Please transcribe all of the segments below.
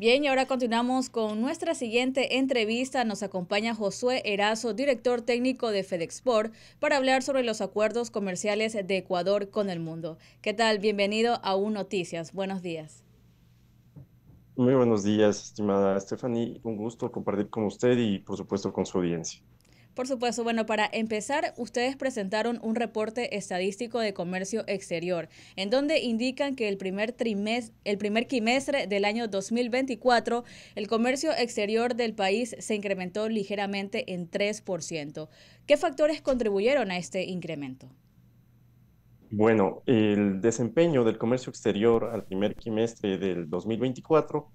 Bien, y ahora continuamos con nuestra siguiente entrevista. Nos acompaña Josué Erazo, director técnico de FedExport, para hablar sobre los acuerdos comerciales de Ecuador con el mundo. ¿Qué tal? Bienvenido a Un Noticias. Buenos días. Muy buenos días, estimada Stephanie. Un gusto compartir con usted y, por supuesto, con su audiencia. Por supuesto, bueno, para empezar, ustedes presentaron un reporte estadístico de comercio exterior, en donde indican que el primer trimestre, el primer quimestre del año 2024, el comercio exterior del país se incrementó ligeramente en 3%. ¿Qué factores contribuyeron a este incremento? Bueno, el desempeño del comercio exterior al primer trimestre del 2024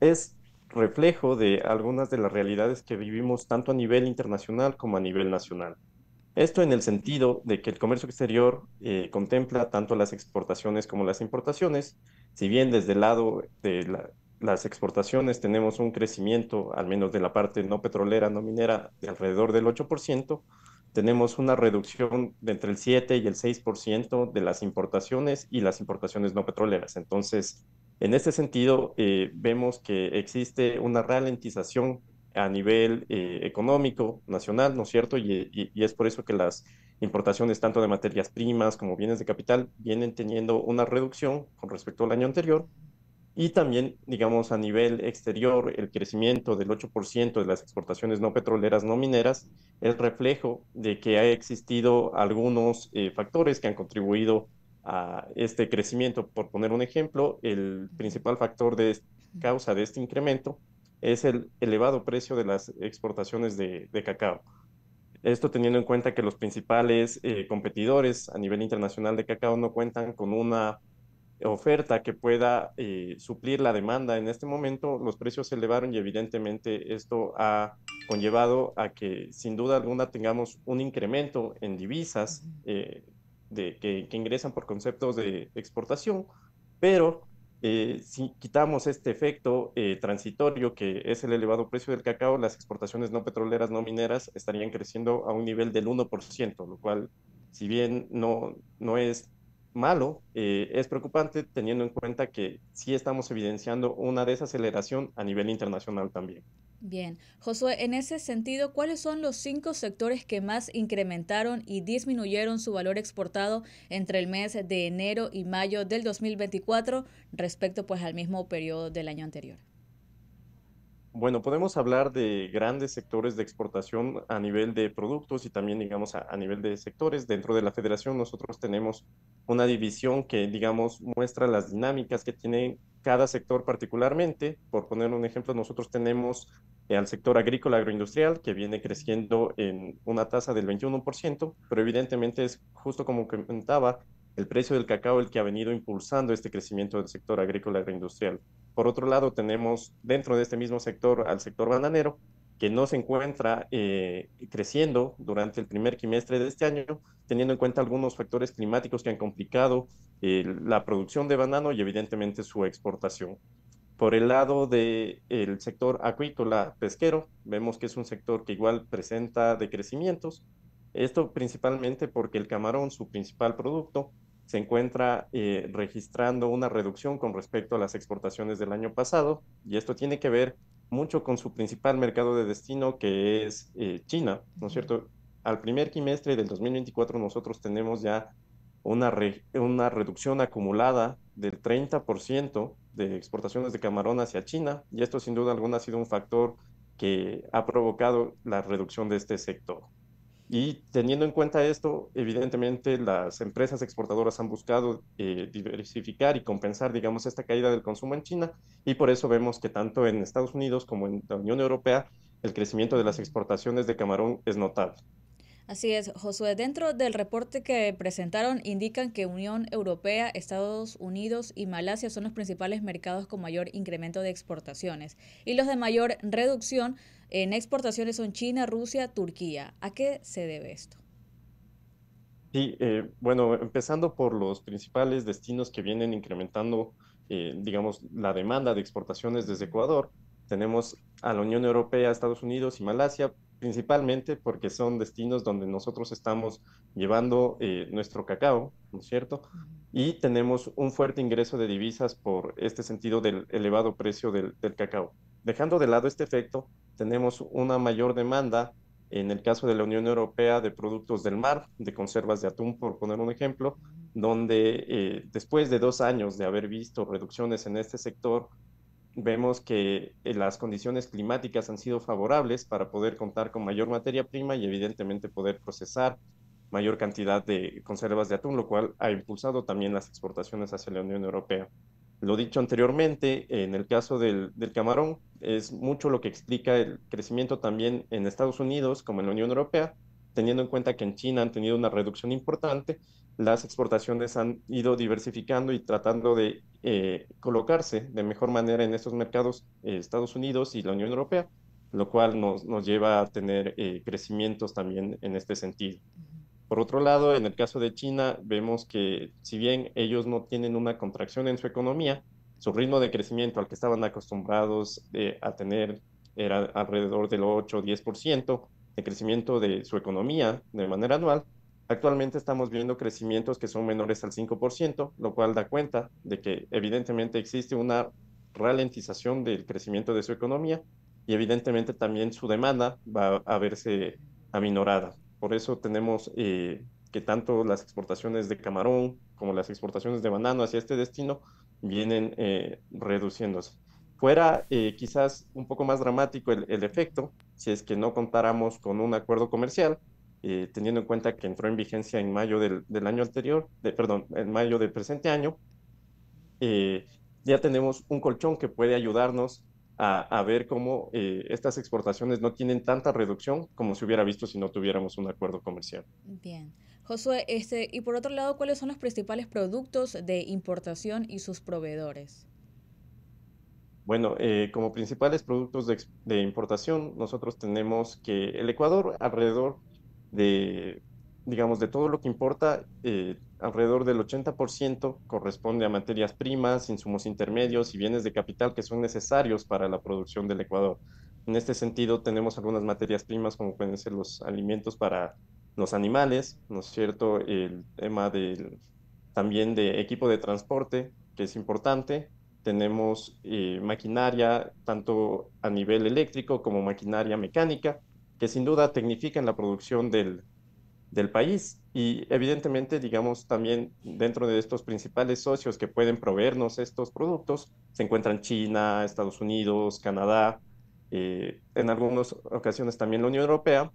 es reflejo de algunas de las realidades que vivimos tanto a nivel internacional como a nivel nacional. Esto en el sentido de que el comercio exterior eh, contempla tanto las exportaciones como las importaciones, si bien desde el lado de las exportaciones tenemos un crecimiento, al menos de la parte no petrolera, no minera, de alrededor del 8%, tenemos una reducción de entre el 7 y el 6% de las importaciones y las importaciones no petroleras. Entonces, en este sentido, eh, vemos que existe una ralentización a nivel eh, económico nacional, ¿no es cierto? Y, es por eso que las importaciones tanto de materias primas como bienes de capital vienen teniendo una reducción con respecto al año anterior. Y también, digamos, a nivel exterior, el crecimiento del 8% de las exportaciones no petroleras no mineras es reflejo de que ha existido algunos eh, factores que han contribuido este crecimiento. Por poner un ejemplo, el principal factor de causa de este incremento es el elevado precio de las exportaciones de, cacao. Esto teniendo en cuenta que los principales eh, competidores a nivel internacional de cacao no cuentan con una oferta que pueda eh, suplir la demanda. En este momento los precios se elevaron y evidentemente esto ha conllevado a que sin duda alguna tengamos un incremento en divisas eh, que, ingresan por conceptos de exportación, pero eh, si quitamos este efecto eh, transitorio que es el elevado precio del cacao, las exportaciones no petroleras, no mineras, estarían creciendo a un nivel del 1%, lo cual, si bien no, no es malo, eh, es preocupante teniendo en cuenta que sí estamos evidenciando una desaceleración a nivel internacional también. Bien, Josué, en ese sentido, ¿cuáles son los cinco sectores que más incrementaron y disminuyeron su valor exportado entre el mes de enero y mayo del 2024 respecto pues al mismo periodo del año anterior? Bueno, podemos hablar de grandes sectores de exportación a nivel de productos y también, digamos, a, nivel de sectores. Dentro de la federación nosotros tenemos una división que, digamos, muestra las dinámicas que tiene cada sector particularmente. Por poner un ejemplo, nosotros tenemos eh, al sector agrícola agroindustrial que viene creciendo en una tasa del 21%, pero evidentemente es justo como comentaba, el precio del cacao el que ha venido impulsando este crecimiento del sector agrícola agroindustrial. E Por otro lado, tenemos dentro de este mismo sector al sector bananero, que no se encuentra eh, creciendo durante el primer trimestre de este año, teniendo en cuenta algunos factores climáticos que han complicado eh, la producción de banano y evidentemente su exportación. Por el lado del sector acuícola pesquero, vemos que es un sector que igual presenta decrecimientos, esto principalmente porque el camarón, su principal producto, se encuentra eh, registrando una reducción con respecto a las exportaciones del año pasado y esto tiene que ver mucho con su principal mercado de destino que es eh, China, ¿no es cierto? Al primer trimestre del 2024 nosotros tenemos ya una, una reducción acumulada del 30% de exportaciones de camarón hacia China y esto sin duda alguna ha sido un factor que ha provocado la reducción de este sector. Y teniendo en cuenta esto, evidentemente las empresas exportadoras han buscado eh, diversificar y compensar, digamos, esta caída del consumo en China y por eso vemos que tanto en Estados Unidos como en la Unión Europea el crecimiento de las exportaciones de camarón es notable. Así es, Josué. Dentro del reporte que presentaron, indican que Unión Europea, Estados Unidos y Malasia son los principales mercados con mayor incremento de exportaciones y los de mayor reducción en exportaciones son China, Rusia, Turquía. ¿A qué se debe esto? Sí, eh, bueno, empezando por los principales destinos que vienen incrementando, eh, digamos, la demanda de exportaciones desde Ecuador, tenemos a la Unión Europea, Estados Unidos y Malasia, principalmente porque son destinos donde nosotros estamos llevando eh, nuestro cacao, ¿no es cierto? Y tenemos un fuerte ingreso de divisas por este sentido del elevado precio del cacao. Dejando de lado este efecto, tenemos una mayor demanda en el caso de la Unión Europea de productos del mar, de conservas de atún, por poner un ejemplo, donde eh, después de dos años de haber visto reducciones en este sector, vemos que eh, las condiciones climáticas han sido favorables para poder contar con mayor materia prima y evidentemente poder procesar mayor cantidad de conservas de atún, lo cual ha impulsado también las exportaciones hacia la Unión Europea. Lo dicho anteriormente, en el caso del, del, camarón, es mucho lo que explica el crecimiento también en Estados Unidos como en la Unión Europea, teniendo en cuenta que en China han tenido una reducción importante, las exportaciones han ido diversificando y tratando de eh, colocarse de mejor manera en estos mercados eh, Estados Unidos y la Unión Europea, lo cual nos, lleva a tener eh, crecimientos también en este sentido. Por otro lado, en el caso de China, vemos que si bien ellos no tienen una contracción en su economía, su ritmo de crecimiento al que estaban acostumbrados a tener era alrededor del 8 o 10% de crecimiento de su economía de manera anual. Actualmente estamos viendo crecimientos que son menores al 5%, lo cual da cuenta de que evidentemente existe una ralentización del crecimiento de su economía y evidentemente también su demanda va a verse aminorada. Por eso tenemos eh, que tanto las exportaciones de camarón como las exportaciones de banano hacia este destino vienen eh, reduciéndose. Fuera eh, quizás un poco más dramático el, efecto si es que no contáramos con un acuerdo comercial, teniendo en cuenta que entró en vigencia en mayo del, año anterior, perdón, en mayo del presente año. ya tenemos un colchón que puede ayudarnos a, ver cómo eh, estas exportaciones no tienen tanta reducción como se hubiera visto si no tuviéramos un acuerdo comercial. Bien. Josué, este, y por otro lado, ¿cuáles son los principales productos de importación y sus proveedores? Bueno, eh, como principales productos de, importación, nosotros tenemos que el Ecuador alrededor de, digamos, de todo lo que importa, eh, alrededor del 80% corresponde a materias primas, insumos intermedios y bienes de capital que son necesarios para la producción del Ecuador. En este sentido, tenemos algunas materias primas como pueden ser los alimentos para los animales, ¿no es cierto? El tema del, también de equipo de transporte, que es importante. Tenemos eh, maquinaria tanto a nivel eléctrico como maquinaria mecánica, que sin duda tecnifican la producción del, del país. Y evidentemente, digamos, también dentro de estos principales socios que pueden proveernos estos productos, se encuentran China, Estados Unidos, Canadá, eh, en algunas ocasiones también la Unión Europea,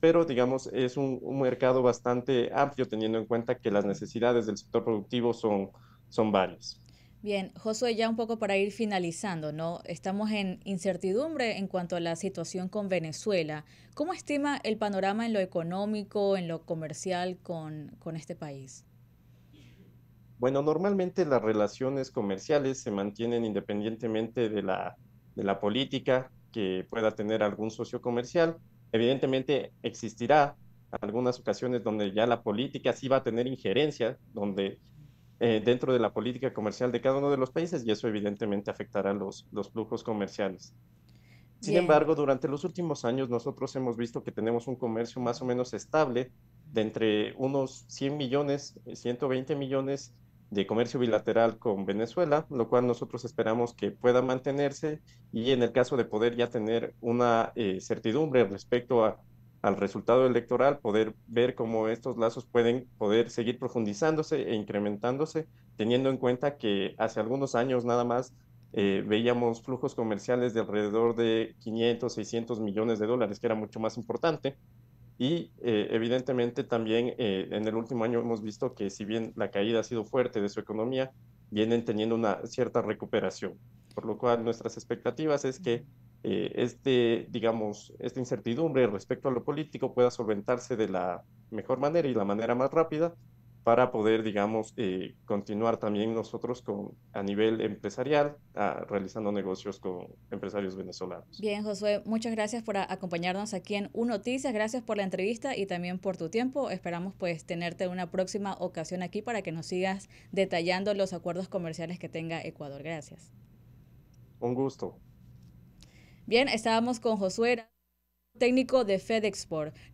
pero digamos, es un, un, mercado bastante amplio teniendo en cuenta que las necesidades del sector productivo son, son varias. Bien, Josué, ya un poco para ir finalizando, ¿no? Estamos en incertidumbre en cuanto a la situación con Venezuela. ¿Cómo estima el panorama en lo económico, en lo comercial con, este país? Bueno, normalmente las relaciones comerciales se mantienen independientemente de la, de la política que pueda tener algún socio comercial. Evidentemente existirá algunas ocasiones donde ya la política sí va a tener injerencia, donde eh, dentro de la política comercial de cada uno de los países y eso evidentemente afectará los, los flujos comerciales. Sin embargo, durante los últimos años nosotros hemos visto que tenemos un comercio más o menos estable de entre unos 100 millones, 120 millones de comercio bilateral con Venezuela, lo cual nosotros esperamos que pueda mantenerse y en el caso de poder ya tener una eh, certidumbre respecto a al resultado electoral, poder ver cómo estos lazos pueden poder seguir profundizándose e incrementándose, teniendo en cuenta que hace algunos años nada más eh, veíamos flujos comerciales de alrededor de 500, 600 millones de dólares, que era mucho más importante. Y eh, evidentemente también eh, en el último año hemos visto que si bien la caída ha sido fuerte de su economía, vienen teniendo una cierta recuperación. Por lo cual nuestras expectativas es que eh, este, digamos, esta incertidumbre respecto a lo político pueda solventarse de la mejor manera y la manera más rápida para poder, digamos, eh, continuar también nosotros con, a nivel empresarial, ah, realizando negocios con empresarios venezolanos. Bien, Josué, muchas gracias por acompañarnos aquí en UNOTICIAS. Noticias, gracias por la entrevista y también por tu tiempo. Esperamos pues tenerte una próxima ocasión aquí para que nos sigas detallando los acuerdos comerciales que tenga Ecuador. Gracias. Un gusto. Bien, estábamos con Josuera, técnico de FedExport.